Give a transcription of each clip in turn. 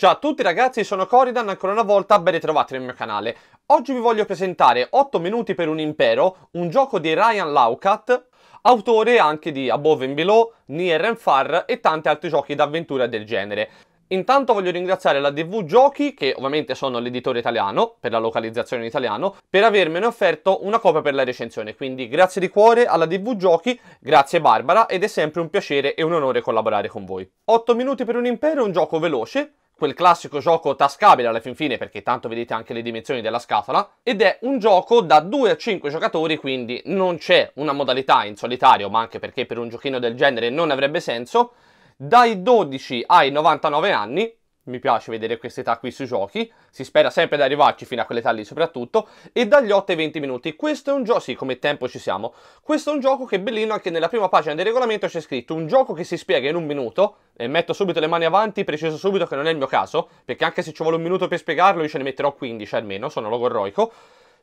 Ciao a tutti ragazzi, sono Coridan, ancora una volta ben ritrovati nel mio canale. Oggi vi voglio presentare 8 minuti per un impero, un gioco di Ryan Laukat, autore anche di Above and Below, Nier and Far e tanti altri giochi d'avventura del genere. Intanto voglio ringraziare la DV Giochi, che ovviamente sono l'editore italiano, per la localizzazione in italiano, per avermene offerto una copia per la recensione. Quindi grazie di cuore alla DV Giochi, grazie Barbara, ed è sempre un piacere e un onore collaborare con voi. 8 minuti per un impero è un gioco veloce, quel classico gioco tascabile alla fin fine perché tanto vedete anche le dimensioni della scatola ed è un gioco da 2 a 5 giocatori quindi non c'è una modalità in solitario ma anche perché per un giochino del genere non avrebbe senso dai 12 ai 99 anni mi piace vedere questa età qui sui giochi, si spera sempre di arrivarci fino a quell'età lì soprattutto, e dagli 8 ai 20 minuti. Questo è un gioco, sì, come tempo ci siamo, questo è un gioco che è bellino anche nella prima pagina del regolamento c'è scritto un gioco che si spiega in un minuto, e metto subito le mani avanti, preciso subito che non è il mio caso, perché anche se ci vuole un minuto per spiegarlo io ce ne metterò 15 almeno, sono logorroico,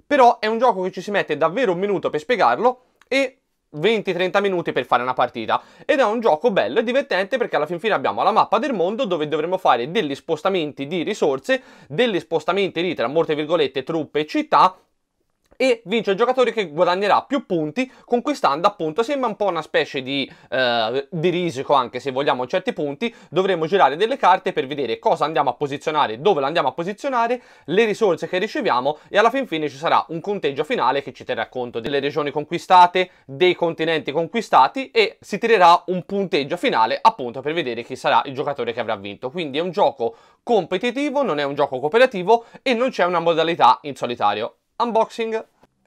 però è un gioco che ci si mette davvero un minuto per spiegarlo e 20-30 minuti per fare una partita ed è un gioco bello e divertente perché alla fin fine abbiamo la mappa del mondo dove dovremo fare degli spostamenti di risorse, degli spostamenti di tra molte virgolette truppe e città e vince il giocatore che guadagnerà più punti conquistando appunto sembra un po' una specie di, eh, di risico anche se vogliamo a certi punti dovremo girare delle carte per vedere cosa andiamo a posizionare dove la andiamo a posizionare le risorse che riceviamo e alla fin fine ci sarà un conteggio finale che ci terrà conto delle regioni conquistate dei continenti conquistati e si tirerà un punteggio finale appunto per vedere chi sarà il giocatore che avrà vinto quindi è un gioco competitivo non è un gioco cooperativo e non c'è una modalità in solitario unboxing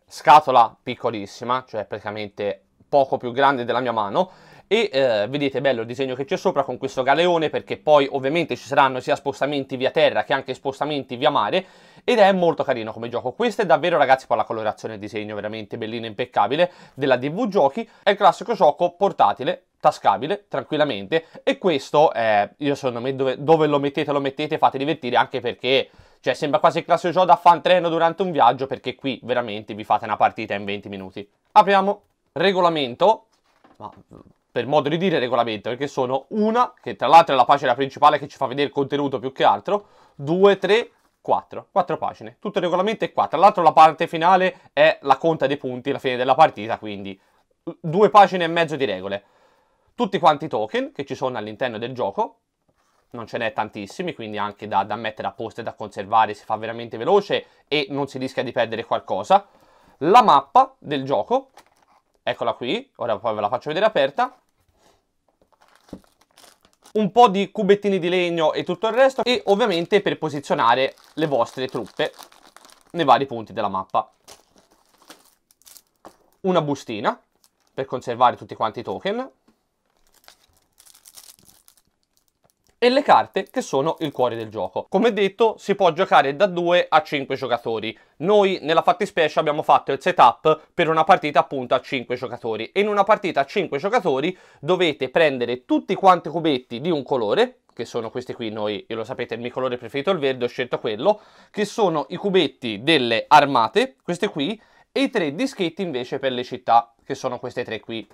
scatola piccolissima cioè praticamente poco più grande della mia mano e eh, vedete bello il disegno che c'è sopra con questo galeone perché poi ovviamente ci saranno sia spostamenti via terra che anche spostamenti via mare ed è molto carino come gioco questo è davvero ragazzi poi la colorazione e il disegno veramente bellino e impeccabile della DV Giochi è il classico gioco portatile tascabile tranquillamente e questo eh, io secondo me dove, dove, lo mettete lo mettete fate divertire anche perché cioè sembra quasi il classico gioco da fan treno durante un viaggio perché qui veramente vi fate una partita in 20 minuti apriamo regolamento ma per modo di dire regolamento perché sono una che tra l'altro è la pagina principale che ci fa vedere il contenuto più che altro due tre quattro quattro pagine, tutto il regolamento è qua, tra l'altro la parte finale è la conta dei punti, la fine della partita, quindi due pagine e mezzo di regole tutti quanti i token che ci sono all'interno del gioco, non ce n'è tantissimi, quindi anche da, da mettere posto e da conservare, si fa veramente veloce e non si rischia di perdere qualcosa. La mappa del gioco, eccola qui, ora poi ve la faccio vedere aperta. Un po' di cubettini di legno e tutto il resto e ovviamente per posizionare le vostre truppe nei vari punti della mappa. Una bustina per conservare tutti quanti i token, e le carte che sono il cuore del gioco. Come detto si può giocare da 2 a 5 giocatori. Noi nella fattispecie abbiamo fatto il setup per una partita appunto a 5 giocatori e in una partita a 5 giocatori dovete prendere tutti quanti i cubetti di un colore che sono questi qui, noi io lo sapete il mio colore preferito è il verde, ho scelto quello, che sono i cubetti delle armate, questi qui, e i tre dischetti invece per le città, che sono queste tre qui.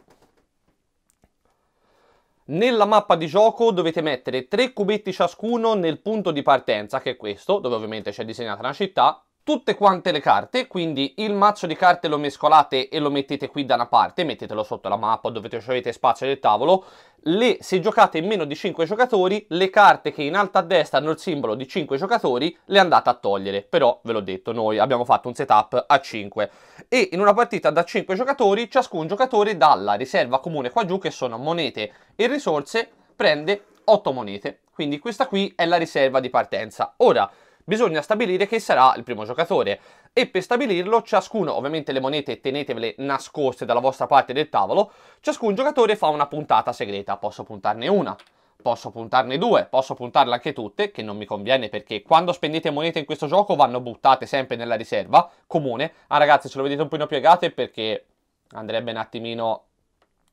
Nella mappa di gioco dovete mettere 3 cubetti ciascuno nel punto di partenza, che è questo, dove ovviamente c'è disegnata una città, tutte quante le carte, quindi il mazzo di carte lo mescolate e lo mettete qui da una parte, mettetelo sotto la mappa dove avete spazio del tavolo, le, se giocate in meno di 5 giocatori, le carte che in alto a destra hanno il simbolo di 5 giocatori le andate a togliere, però ve l'ho detto, noi abbiamo fatto un setup a 5 e in una partita da 5 giocatori ciascun giocatore dalla riserva comune qua giù che sono monete e risorse prende 8 monete, quindi questa qui è la riserva di partenza. Ora, bisogna stabilire chi sarà il primo giocatore e per stabilirlo ciascuno, ovviamente le monete tenetevele nascoste dalla vostra parte del tavolo, ciascun giocatore fa una puntata segreta, posso puntarne una, posso puntarne due, posso puntarle anche tutte, che non mi conviene perché quando spendete monete in questo gioco vanno buttate sempre nella riserva comune. Ah ragazzi, ce lo vedete un po' piegate perché andrebbe un attimino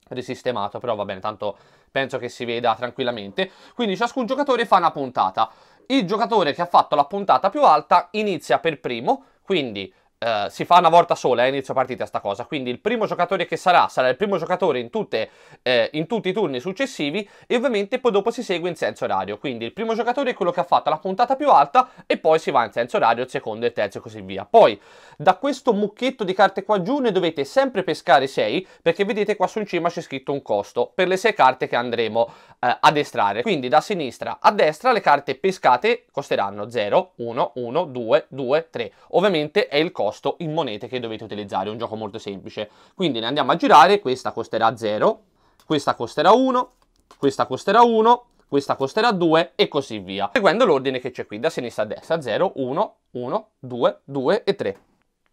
risistemato, però va bene, tanto penso che si veda tranquillamente. Quindi ciascun giocatore fa una puntata. Il giocatore che ha fatto la puntata più alta inizia per primo, quindi eh, si fa una volta sola a eh, inizio partita sta cosa, quindi il primo giocatore che sarà sarà il primo giocatore in, tutte, eh, in, tutti i turni successivi e ovviamente poi dopo si segue in senso orario, quindi il primo giocatore è quello che ha fatto la puntata più alta e poi si va in senso orario, il secondo, il terzo e così via. Poi da questo mucchietto di carte qua giù ne dovete sempre pescare 6 perché vedete qua su in cima c'è scritto un costo per le 6 carte che andremo eh, ad estrarre, quindi da sinistra a destra le carte pescate costeranno 0, 1, 1, 2, 2, 3, ovviamente è il costo costo in monete che dovete utilizzare, un gioco molto semplice. Quindi ne andiamo a girare, questa costerà 0, questa costerà 1, questa costerà 1, questa costerà 2 e così via, seguendo l'ordine che c'è qui da sinistra a destra, 0, 1, 1, 2, 2 e 3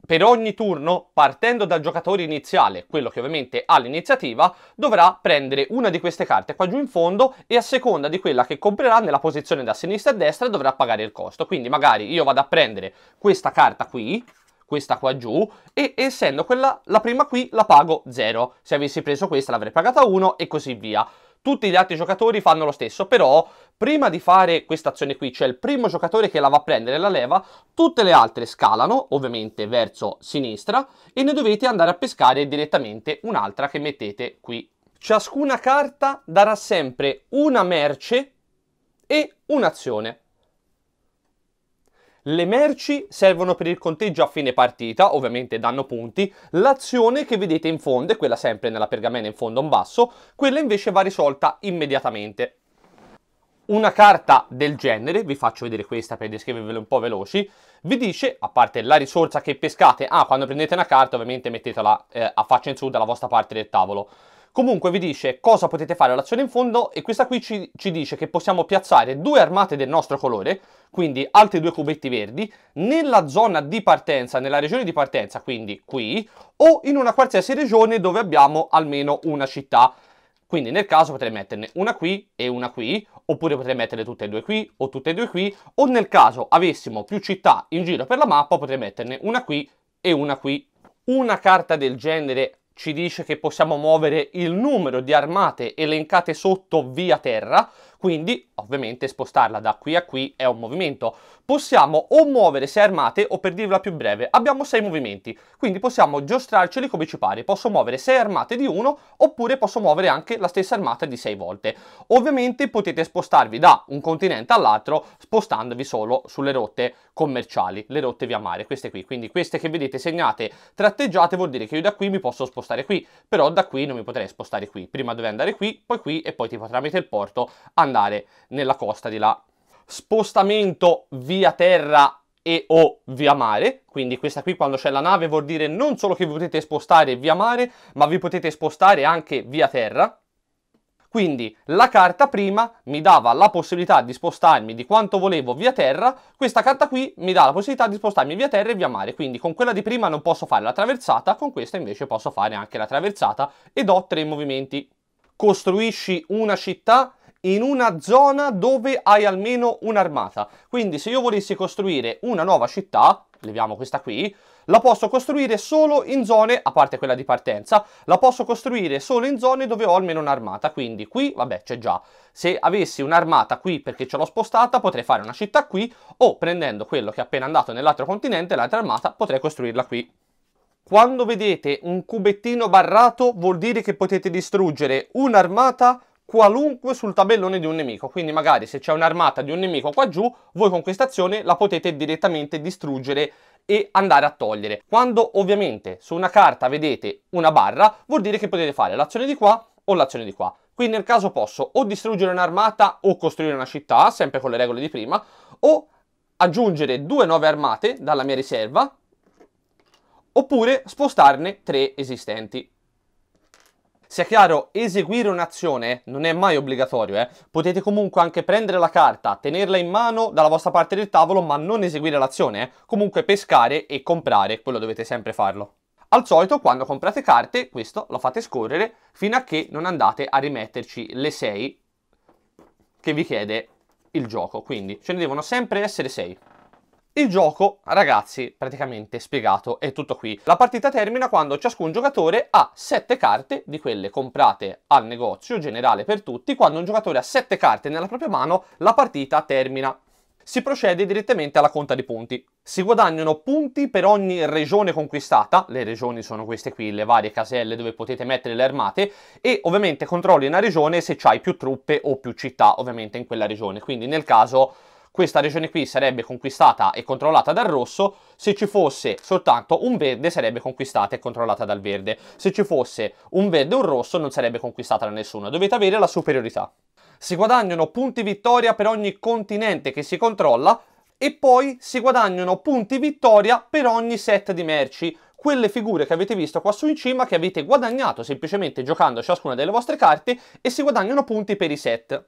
per ogni turno, partendo dal giocatore iniziale, quello che ovviamente ha l'iniziativa, dovrà prendere una di queste carte qua giù in fondo e a seconda di quella che comprerà nella posizione da sinistra a destra dovrà pagare il costo. Quindi magari io vado a prendere questa carta qui, questa qua giù e essendo quella la prima qui la pago 0. Se avessi preso questa l'avrei pagata 1 e così via. Tutti gli altri giocatori fanno lo stesso, però prima di fare questa azione qui, cioè il primo giocatore che la va a prendere la leva, tutte le altre scalano, ovviamente verso sinistra, e ne dovete andare a pescare direttamente un'altra che mettete qui. Ciascuna carta darà sempre una merce e un'azione. Le merci servono per il conteggio a fine partita, ovviamente danno punti, l'azione che vedete in fondo è quella sempre nella pergamena in fondo in basso, quella invece va risolta immediatamente. Una carta del genere, vi faccio vedere questa per descrivervela un po' veloci, vi dice, a parte la risorsa che pescate, ah quando prendete una carta ovviamente mettetela eh, a faccia in su dalla vostra parte del tavolo, Comunque vi dice cosa potete fare all'azione in fondo e questa qui ci, ci, dice che possiamo piazzare due armate del nostro colore, quindi altri due cubetti verdi, nella zona di partenza, nella regione di partenza, quindi qui, o in una qualsiasi regione dove abbiamo almeno una città. Quindi nel caso potrei metterne una qui e una qui, oppure potrei metterle tutte e due qui o tutte e due qui, o nel caso avessimo più città in giro per la mappa potrei metterne una qui e una qui. Una carta del genere ci dice che possiamo muovere il numero di armate elencate sotto via terra quindi, ovviamente, spostarla da qui a qui è un movimento. Possiamo o muovere sei armate o, per dirla più breve, abbiamo sei movimenti. Quindi possiamo giostrarceli come ci pare. Posso muovere sei armate di uno oppure posso muovere anche la stessa armata di sei volte. Ovviamente potete spostarvi da un continente all'altro spostandovi solo sulle rotte commerciali, le rotte via mare, queste qui. Quindi queste che vedete segnate, tratteggiate, vuol dire che io da qui mi posso spostare qui, però da qui non mi potrei spostare qui. Prima dovrei andare qui, poi qui e poi tipo tramite il porto andare andare nella costa di là. Spostamento via terra e o via mare, quindi questa qui quando c'è la nave vuol dire non solo che vi potete spostare via mare, ma vi potete spostare anche via terra. Quindi la carta prima mi dava la possibilità di spostarmi di quanto volevo via terra, questa carta qui mi dà la possibilità di spostarmi via terra e via mare, quindi con quella di prima non posso fare la traversata, con questa invece posso fare anche la traversata ed ho tre movimenti. Costruisci una città in una zona dove hai almeno un'armata. Quindi se io volessi costruire una nuova città, leviamo questa qui, la posso costruire solo in zone, a parte quella di partenza, la posso costruire solo in zone dove ho almeno un'armata, quindi qui, vabbè, c'è già. Se avessi un'armata qui perché ce l'ho spostata, potrei fare una città qui, o prendendo quello che è appena andato nell'altro continente, l'altra armata, potrei costruirla qui. Quando vedete un cubettino barrato, vuol dire che potete distruggere un'armata qualunque sul tabellone di un nemico, quindi magari se c'è un'armata di un nemico qua giù, voi con questa azione la potete direttamente distruggere e andare a togliere. Quando ovviamente su una carta vedete una barra, vuol dire che potete fare l'azione di qua o l'azione di qua. Quindi nel caso posso o distruggere un'armata o costruire una città, sempre con le regole di prima, o aggiungere due nuove armate dalla mia riserva, oppure spostarne tre esistenti. Sia chiaro, eseguire un'azione non è mai obbligatorio, eh? potete comunque anche prendere la carta, tenerla in mano dalla vostra parte del tavolo ma non eseguire l'azione, eh? comunque pescare e comprare, quello dovete sempre farlo. Al solito quando comprate carte questo lo fate scorrere fino a che non andate a rimetterci le 6 che vi chiede il gioco, quindi ce ne devono sempre essere 6. Il gioco, ragazzi, praticamente spiegato è tutto qui. La partita termina quando ciascun giocatore ha 7 carte di quelle comprate al negozio generale per tutti. Quando un giocatore ha 7 carte nella propria mano, la partita termina. Si procede direttamente alla conta di punti. Si guadagnano punti per ogni regione conquistata, le regioni sono queste qui, le varie caselle dove potete mettere le armate, e ovviamente controlli una regione se c'hai più truppe o più città, ovviamente in quella regione. Quindi nel caso questa regione qui sarebbe conquistata e controllata dal rosso, se ci fosse soltanto un verde sarebbe conquistata e controllata dal verde, se ci fosse un verde e un rosso non sarebbe conquistata da nessuno, dovete avere la superiorità. Si guadagnano punti vittoria per ogni continente che si controlla e poi si guadagnano punti vittoria per ogni set di merci. Quelle figure che avete visto qua su in cima che avete guadagnato semplicemente giocando ciascuna delle vostre carte e si guadagnano punti per i set.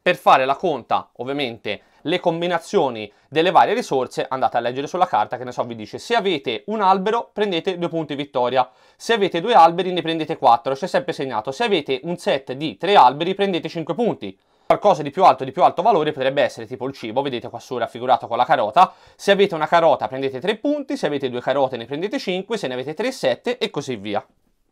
Per fare la conta, ovviamente, le combinazioni delle varie risorse andate a leggere sulla carta che ne so vi dice se avete un albero prendete due punti vittoria se avete due alberi ne prendete quattro c'è sempre segnato se avete un set di tre alberi prendete cinque punti Qualcosa di più alto, di più alto valore potrebbe essere tipo il cibo, vedete qua su raffigurato con la carota. Se avete una carota prendete tre punti, se avete due carote ne prendete cinque se ne avete tre sette e così via.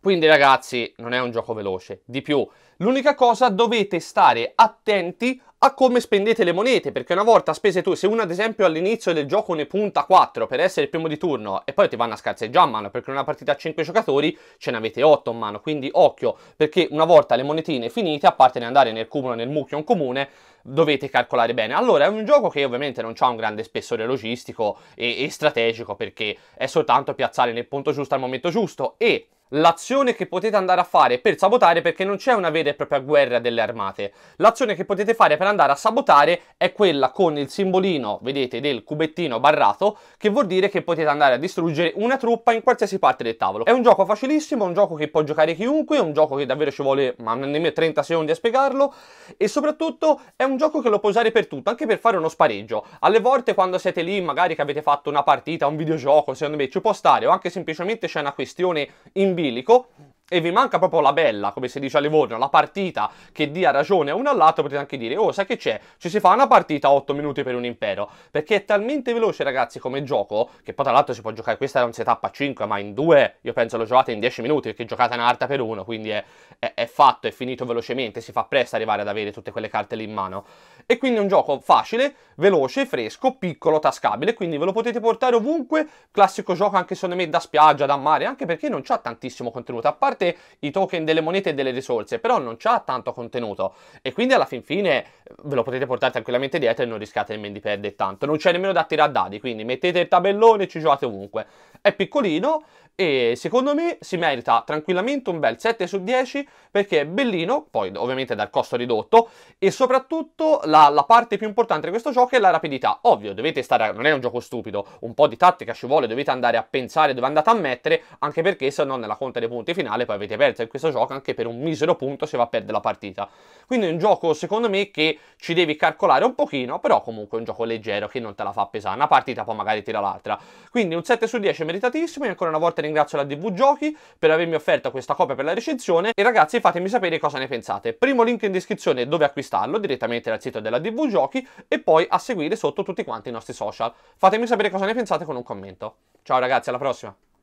Quindi ragazzi, non è un gioco veloce. Di più, l'unica cosa dovete stare attenti a come spendete le monete, perché una volta spese tu, se uno ad esempio all'inizio del gioco ne punta 4 per essere il primo di turno e poi ti vanno a scarseggiare a mano, perché in una partita a 5 giocatori ce ne avete 8 in mano, quindi occhio, perché una volta le monetine finite, a parte di andare nel cumulo, nel mucchio, in comune, dovete calcolare bene. Allora è un gioco che ovviamente non ha un grande spessore logistico e, e strategico, perché è soltanto piazzare nel punto giusto al momento giusto e l'azione che potete andare a fare per sabotare perché non c'è una vera e propria guerra delle armate. L'azione che potete fare per andare a sabotare è quella con il simbolino, vedete, del cubettino barrato, che vuol dire che potete andare a distruggere una truppa in qualsiasi parte del tavolo. È un gioco facilissimo, è un gioco che può giocare chiunque, è un gioco che davvero ci vuole ma nemmeno 30 secondi a spiegarlo e soprattutto è un gioco che lo può usare per tutto, anche per fare uno spareggio. Alle volte quando siete lì, magari che avete fatto una partita, un videogioco, secondo me ci può stare o anche semplicemente c'è una questione in bilico e vi manca proprio la bella, come si dice a Livorno, la partita che dia ragione a uno all'altro, potete anche dire, oh sai che c'è, ci si fa una partita a 8 minuti per un impero, perché è talmente veloce ragazzi come gioco, che poi tra l'altro si può giocare, questa era un setup a 5, ma in 2 io penso lo giocate in 10 minuti, perché giocate una carta per uno, quindi è, è, è fatto, è finito velocemente, si fa presto arrivare ad avere tutte quelle carte lì in mano. E quindi è un gioco facile, veloce, fresco, piccolo, tascabile, quindi ve lo potete portare ovunque, classico gioco anche secondo me da spiaggia, da mare, anche perché non c'ha tantissimo contenuto, a parte parte i token delle monete e delle risorse, però non c'ha tanto contenuto e quindi alla fin fine eh, ve lo potete portare tranquillamente dietro e non rischiate nemmeno di perdere tanto. Non c'è nemmeno da tirare dadi, quindi mettete il tabellone e ci giocate ovunque. È piccolino e secondo me si merita tranquillamente un bel 7 su 10 perché è bellino, poi ovviamente dal costo ridotto e soprattutto la, la parte più importante di questo gioco è la rapidità. Ovvio, dovete stare, a, non è un gioco stupido, un po' di tattica ci vuole, dovete andare a pensare dove andate a mettere, anche perché se no nella conta dei punti finale poi avete perso in questo gioco anche per un misero punto se va a perdere la partita. Quindi è un gioco secondo me che ci devi calcolare un pochino, però comunque è un gioco leggero che non te la fa pesare, una partita poi magari tira l'altra. Quindi un 7 su 10 è meritatissimo e ancora una volta ringrazio la DV Giochi per avermi offerto questa copia per la recensione e ragazzi fatemi sapere cosa ne pensate. Primo link in descrizione dove acquistarlo direttamente dal sito della DV Giochi e poi a seguire sotto tutti quanti i nostri social. Fatemi sapere cosa ne pensate con un commento. Ciao ragazzi, alla prossima!